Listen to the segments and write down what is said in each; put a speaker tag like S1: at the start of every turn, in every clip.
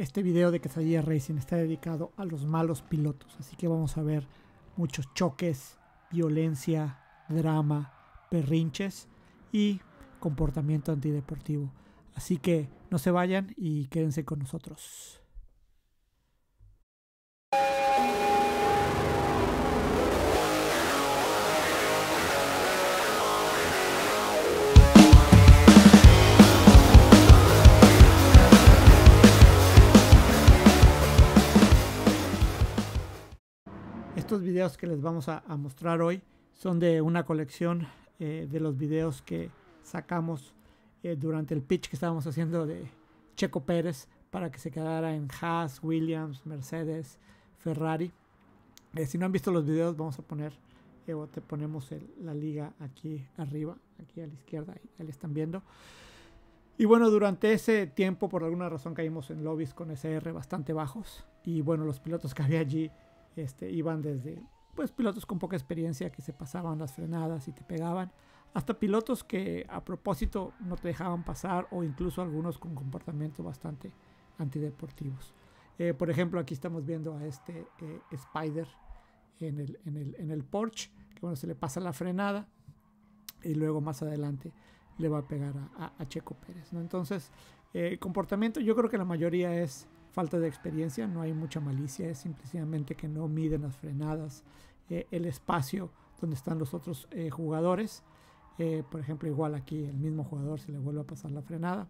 S1: Este video de Quesadilla Racing está dedicado a los malos pilotos, así que vamos a ver muchos choques, violencia, drama, perrinches y comportamiento antideportivo. Así que no se vayan y quédense con nosotros. estos videos que les vamos a, mostrar hoy son de una colección eh, de los videos que sacamos eh, durante el pitch que estábamos haciendo de Checo Pérez para que se quedara en Haas, Williams, Mercedes, Ferrari. Eh, si no han visto los videos, vamos a poner te ponemos la liga aquí arriba, aquí a la izquierda, ahí, ahí están viendo. Y bueno, durante ese tiempo, por alguna razón, caímos en lobbies con SR bastante bajos. Y bueno, los pilotos que había allí este, iban desde pues pilotos con poca experiencia que se pasaban las frenadas y te pegaban, hasta pilotos que a propósito no te dejaban pasar o incluso algunos con comportamiento bastante antideportivos. Eh, por ejemplo, aquí estamos viendo a este eh, Spider en el, en, Porsche, que bueno, se le pasa la frenada y luego más adelante le va a pegar a, Checo Pérez. ¿no? Entonces, eh, comportamiento yo creo que la mayoría es falta de experiencia, no hay mucha malicia, es simplemente que no miden las frenadas, eh, el espacio donde están los otros eh, jugadores. Eh, por ejemplo, igual aquí el mismo jugador se le vuelve a pasar la frenada.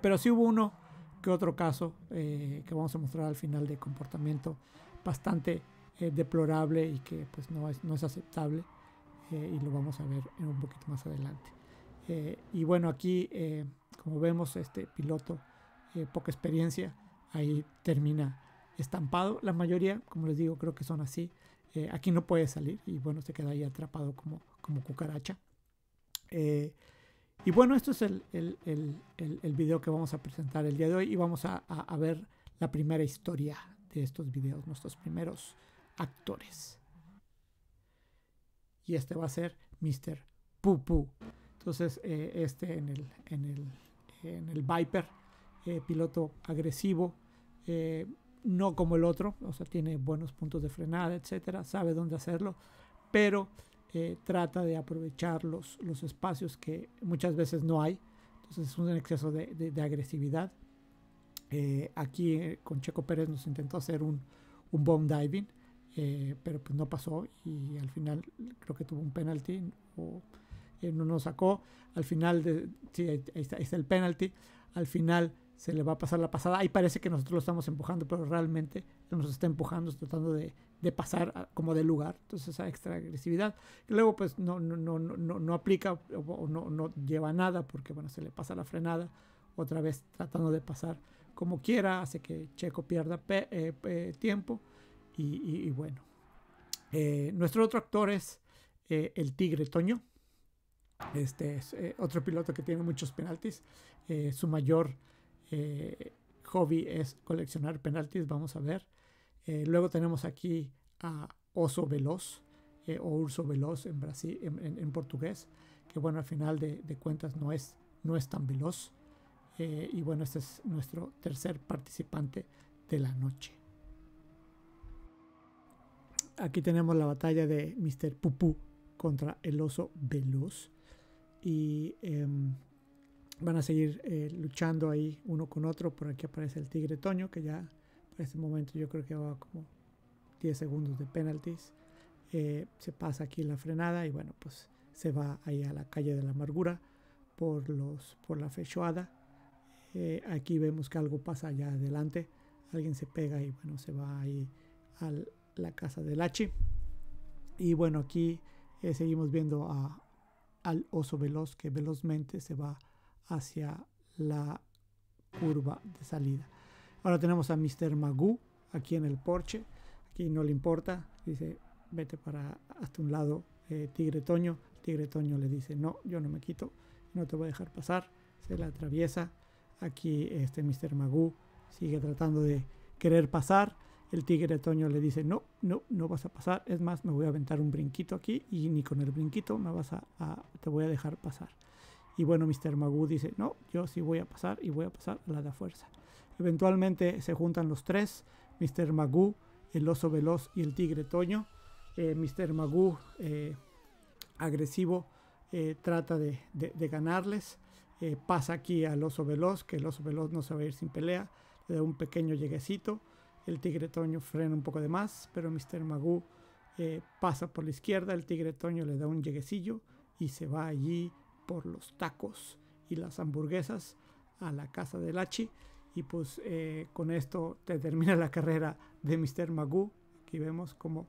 S1: pero sí hubo uno que otro caso que vamos a mostrar al final de comportamiento bastante deplorable y que pues no es, no es aceptable y lo vamos a ver en un poquito más adelante. y bueno, aquí como vemos este piloto eh, poca experiencia, ahí termina estampado. La mayoría, como les digo, creo que son así. Eh, aquí no puede salir y bueno, se queda ahí atrapado como, como cucaracha. Eh, y bueno, esto es el, el, video que vamos a presentar el día de hoy y vamos a, ver la primera historia de estos videos, nuestros primeros actores. Y este va a ser Mr. Pupu. Entonces, este en el, en el Viper eh, piloto agresivo, eh, no como el otro, o sea, tiene buenos puntos de frenada, etcétera, sabe dónde hacerlo, pero eh, trata de aprovechar los, espacios que muchas veces no hay, entonces es un exceso de, agresividad. aquí con Checo Pérez nos intentó hacer un, un bomb diving, pero pues no pasó y al final creo que tuvo un penalti o no nos sacó. Al final, sí, ahí está, el penalti. Al final se le va a pasar la pasada. Ahí parece que nosotros lo estamos empujando, pero realmente nos está empujando, tratando de, pasar como de lugar. Entonces esa extra agresividad, que luego pues no, no, no, no, no aplica o no, no lleva nada porque bueno, se le pasa la frenada, otra vez tratando de pasar como quiera, hace que Checo pierda eh, tiempo y, y, bueno. Eh, nuestro otro actor es eh, el Tigre Toño. Este es otro piloto que tiene muchos penaltis. su mayor eh, hobby es coleccionar penaltis, vamos a ver. Eh, luego tenemos aquí a Oso Veloz eh, o Urso Veloz en, Brasil, en, portugués, que bueno, al final de, cuentas no es, no es tan veloz. y bueno, este es nuestro tercer participante de la noche. Aquí tenemos la batalla de Mr. Pupú contra el oso veloz. Y em, Van a seguir eh, luchando ahí uno con otro. Por aquí aparece el Tigre Toño, que ya en este momento yo creo que va como 10 segundos de penalties. Eh, se pasa aquí la frenada y bueno, pues se va ahí a la calle de la amargura por, los, por la fechoada. Eh, aquí vemos que algo pasa allá adelante. Alguien se pega y bueno, se va ahí a la casa del Hachi. Y bueno, aquí seguimos viendo a, al oso veloz que velozmente se va hacia la curva de salida. Ahora tenemos a Mr. Magoo aquí en el porche. Aquí no le importa. Dice, vete para hasta un lado, eh, Tigre Toño. tigre Toño le dice, no, yo no me quito, no te voy a dejar pasar. Se la atraviesa. Aquí este Mr. Magoo sigue tratando de querer pasar. El tigre Toño le dice, no, no, no vas a pasar. Es más, me voy a aventar un brinquito aquí y ni con el brinquito me vas a, a te voy a dejar pasar. Y bueno, Mr. Magoo dice, no, yo sí voy a pasar y voy a pasar a la de fuerza. Eventualmente se juntan los tres, Mr. Magoo, el oso veloz y el tigre Toño. Eh, Mr. Magoo, eh, agresivo, eh, trata de, ganarles. pasa aquí al oso veloz, que el oso veloz no se va a ir sin pelea. Le da un pequeño lleguecito. El tigre Toño frena un poco de más, pero Mr. Magoo pasa por la izquierda. El tigre Toño le da un lleguecillo y se va allí por los tacos y las hamburguesas a la casa del Hachi. Y pues eh, con esto te termina la carrera de Mr. Magoo. Aquí vemos como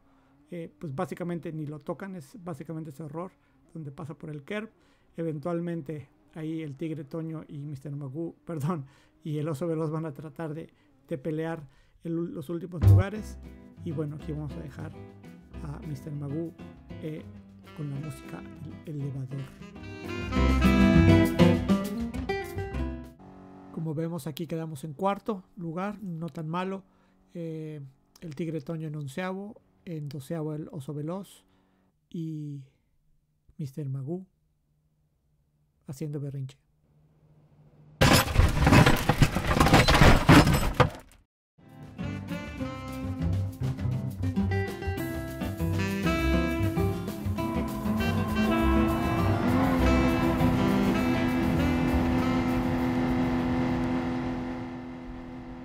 S1: eh, pues básicamente ni lo tocan, es básicamente ese horror donde pasa por el Kerb. Eventualmente ahí el tigre Toño y Mr. Magoo, perdón, y el oso veloz van a tratar de, de pelear en los últimos lugares. Y bueno, aquí vamos a dejar a Mr. Magoo eh, con la música El Elevador. Como vemos aquí quedamos en cuarto lugar, no tan malo. Eh, el Tigre Toño en onceavo, en doceavo el Oso Veloz y Mr. Magoo haciendo berrinche.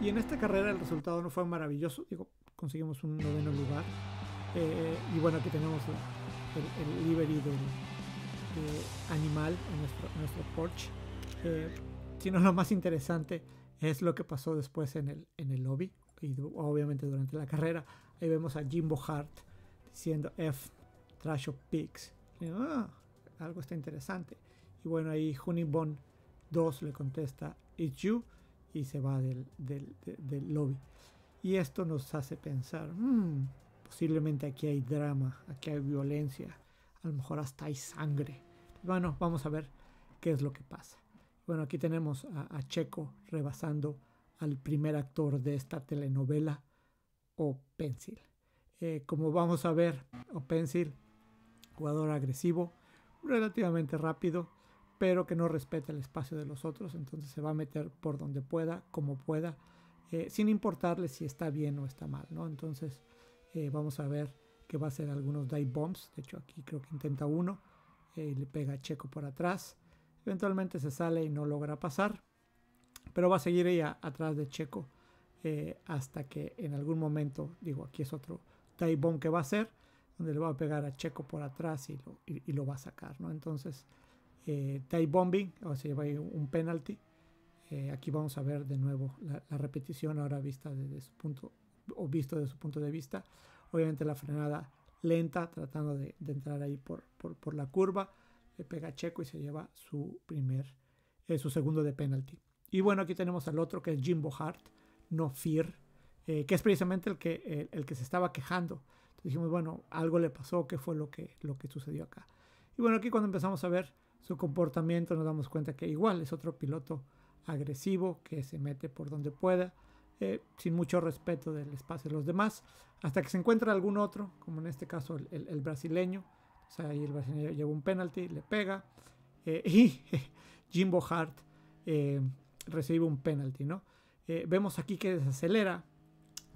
S1: Y en esta carrera el resultado no fue maravilloso, digo, conseguimos un noveno lugar. Eh, y bueno, aquí tenemos el, livery de animal en nuestro, nuestro Porsche. Eh, sino lo más interesante es lo que pasó después en el, en el lobby y obviamente durante la carrera. Ahí vemos a Jimbo Hart diciendo F, Trash of Pigs. Ah, algo está interesante. Y bueno, ahí Honeybone 2 le contesta It's You y se va del, del, lobby. Y esto nos hace pensar, hmm, posiblemente aquí hay drama, aquí hay violencia, a lo mejor hasta hay sangre. Bueno, vamos a ver qué es lo que pasa. Bueno, aquí tenemos a, Checo rebasando al primer actor de esta telenovela, O Pencil. Eh, como vamos a ver, O Pencil, jugador agresivo, relativamente rápido, pero que no respeta el espacio de los otros, entonces se va a meter por donde pueda, como pueda, eh, sin importarle si está bien o está mal, ¿no? Entonces eh, vamos a ver que va a hacer algunos dive bombs, de hecho aquí creo que intenta uno, eh, le pega a Checo por atrás, eventualmente se sale y no logra pasar, pero va a seguir ella atrás de Checo hasta que en algún momento, digo, aquí es otro dive bomb que va a hacer, donde le va a pegar a Checo por atrás y lo, y lo va a sacar, ¿no? Entonces eh, tie bombing, o ahí un penalty, eh, aquí vamos a ver de nuevo la, repetición ahora vista desde su punto o visto desde su punto de vista. Obviamente la frenada lenta, tratando de, entrar ahí por, por, la curva, le pega Checo y se lleva su primer, eh, su segundo de penalty Y bueno, aquí tenemos al otro que es Jimbo Hart, no Fear, eh, que es precisamente el que, el, que se estaba quejando. Entonces dijimos, bueno, algo le pasó, qué fue lo que, lo que sucedió acá. Y bueno, aquí cuando empezamos a ver su comportamiento nos damos cuenta que igual es otro piloto agresivo que se mete por donde pueda, eh, sin mucho respeto del espacio de los demás, hasta que se encuentra algún otro, como en este caso el, brasileño. O sea, ahí el brasileño lleva un penalti, le pega, eh, y Jimbo Hart eh, recibe un penalti, ¿no? vemos aquí que desacelera.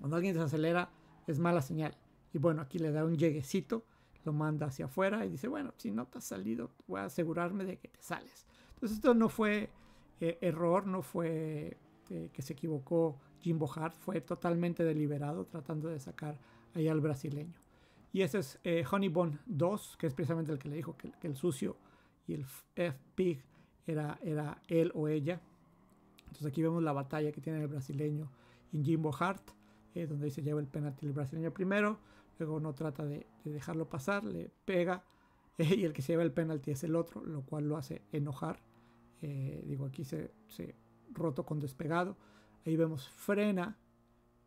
S1: Cuando alguien desacelera es mala señal. Y bueno, aquí le da un lleguecito lo manda hacia afuera y dice, bueno, si no te has salido, voy a asegurarme de que te sales. Entonces esto no fue eh, error, no fue eh, que se equivocó Jimbo Hart, fue totalmente deliberado tratando de sacar ahí al brasileño. Y ese es eh, Honeybone 2, que es precisamente el que le dijo que, el sucio y el F-Pig era, era él o ella. Entonces aquí vemos la batalla que tiene el brasileño y Jimbo Hart, donde dice lleva el penalti el brasileño primero Luego no trata de, dejarlo pasar, le pega y el que se lleva el penalti es el otro, lo cual lo hace enojar. Eh, digo, aquí se, se roto con despegado. Ahí vemos frena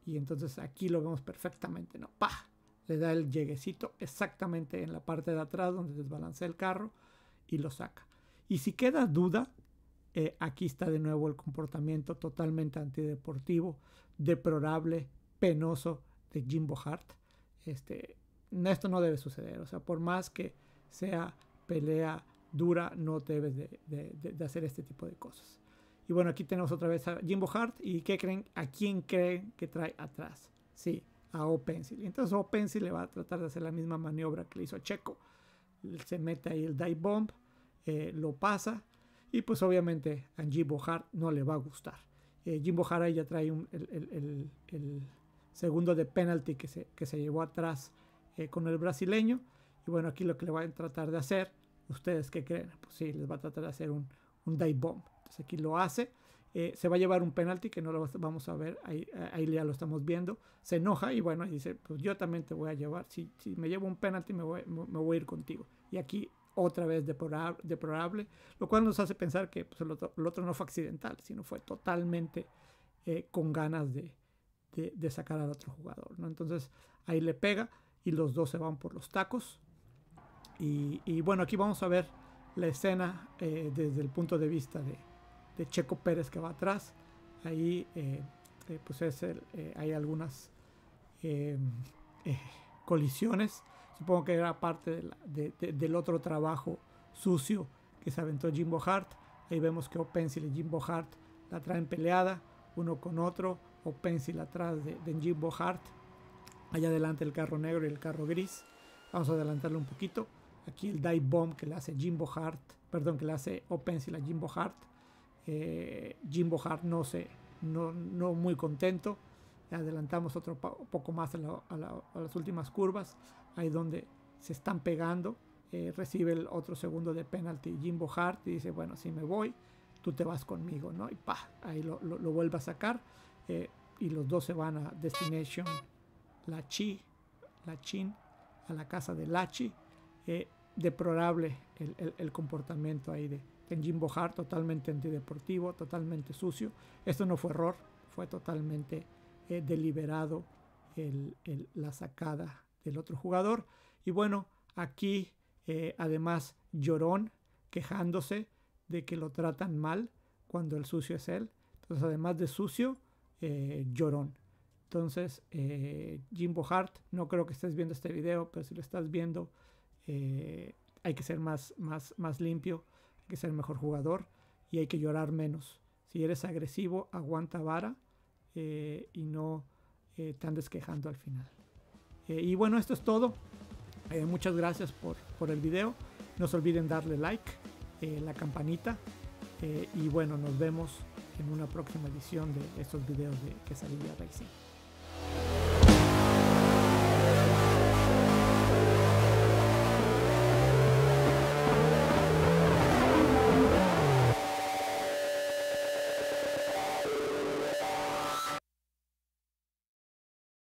S1: y entonces aquí lo vemos perfectamente, ¿no? pa, Le da el lleguecito exactamente en la parte de atrás donde desbalancea el carro y lo saca. Y si queda duda, eh, aquí está de nuevo el comportamiento totalmente antideportivo, deplorable, penoso de Jimbo Hart este, esto no debe suceder. O sea, por más que sea pelea dura, no debes de, de, de, hacer este tipo de cosas. Y bueno, aquí tenemos otra vez a Jimbo Hart. ¿Y qué creen? ¿A quién creen que trae atrás? Sí, a O'Pencil. Entonces O'Pencil le va a tratar de hacer la misma maniobra que le hizo a Checo. Se mete ahí el dive bomb, eh, lo pasa. Y pues obviamente a Jimbo Hart no le va a gustar. Eh, Jimbo Hart ya trae el, el, el segundo de penalti que se, que se llevó atrás eh, con el brasileño. Y bueno, aquí lo que le van a tratar de hacer, ¿ustedes qué creen? Pues sí, les va a tratar de hacer un, un dive bomb. Entonces aquí lo hace. Eh, se va a llevar un penalti que no lo vamos a ver, ahí, ahí, ya lo estamos viendo. Se enoja y bueno, dice, pues yo también te voy a llevar. Si, si me llevo un penalti, me voy, me voy a ir contigo. Y aquí otra vez deplorable, deplorable lo cual nos hace pensar que pues, el, otro, el, otro, no fue accidental, sino fue totalmente eh, con ganas de, de, sacar al otro jugador, ¿no? Entonces ahí le pega y los dos se van por los tacos. Y, bueno, aquí vamos a ver la escena eh, desde el punto de vista de, Checo Pérez que va atrás. Ahí eh, eh, pues hay algunas colisiones. Supongo que era parte del otro trabajo sucio que se aventó Jimbo Hart. Ahí vemos que Opensil y Jimbo Hart la traen peleada uno con otro o Pencil atrás de, de Hart Bohart. Allá adelante el carro negro y el carro gris. Vamos a adelantarlo un poquito. Aquí el dive bomb que le hace Jimbo Hart, perdón, que le hace Opensil a Jimbo Hart. Eh, Jimbo Hart no, se, no, no muy contento. Adelantamos otro poco más a, las últimas curvas, ahí donde se están pegando. Eh, recibe el otro segundo de penalti Jimbo Hart y dice, bueno, si me voy, tú te vas conmigo, ¿no? Y pa, ahí lo, lo vuelve a sacar. Eh, y los dos se van a Destination La Chi, La Chin, a la casa de Lachi. Eh, deplorable el, el, comportamiento ahí de Tenjin Bohar, totalmente antideportivo, totalmente sucio. Esto no fue error, fue totalmente eh, deliberado el, la sacada del otro jugador. Y bueno, aquí eh, además llorón quejándose de que lo tratan mal cuando el sucio es él. Entonces, además de sucio, eh, llorón. Entonces, eh, Jimbo Hart, no creo que estés viendo este video, pero si lo estás viendo, eh, hay que ser más, más, más limpio, hay que ser mejor jugador y hay que llorar menos. Si eres agresivo, aguanta vara y no te andes quejando al final. y bueno, esto es todo. muchas gracias por, por, el video. No se olviden darle like, la campanita y bueno, nos vemos en una próxima edición de estos videos de Quesadilla Racing.